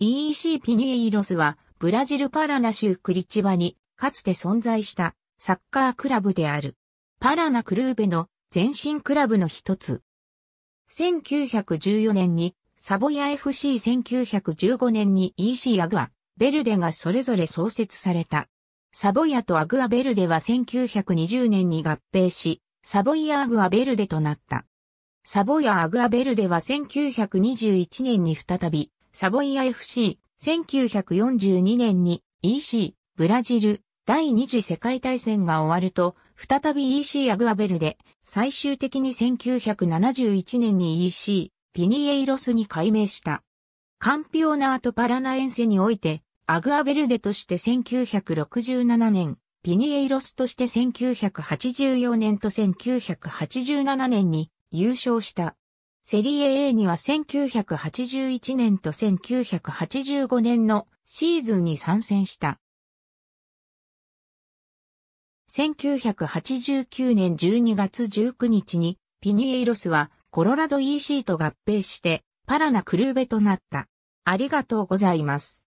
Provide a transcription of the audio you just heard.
EEC ピニーロスは、ブラジルパラナ州クリチバに、かつて存在したサッカークラブである。パラナクルーベの前身クラブの一つ。1914年にサボヤ FC1915 年に EC アグア、ベルデがそれぞれ創設された。サボヤとアグアベルデは1920年に合併し、サボイア・アグアベルデとなった。サボヤ・アグアベルデは1921年に再びサボイア FC、1942年に EC、ブラジル、第二次世界大戦が終わると、再び EC アグアベルで、最終的に1971年に EC、ピニエイロスに改名した。カンピオナートパラナエンセにおいて、アグアベルデとして1967年、ピニエイロスとして1984年と1987年に優勝した。セリエ A には1981年と1985年のシーズンに参戦した。1989年12月19日にピニエイロスはコロラド EC と合併してパラナクルーベとなった。ありがとうございます。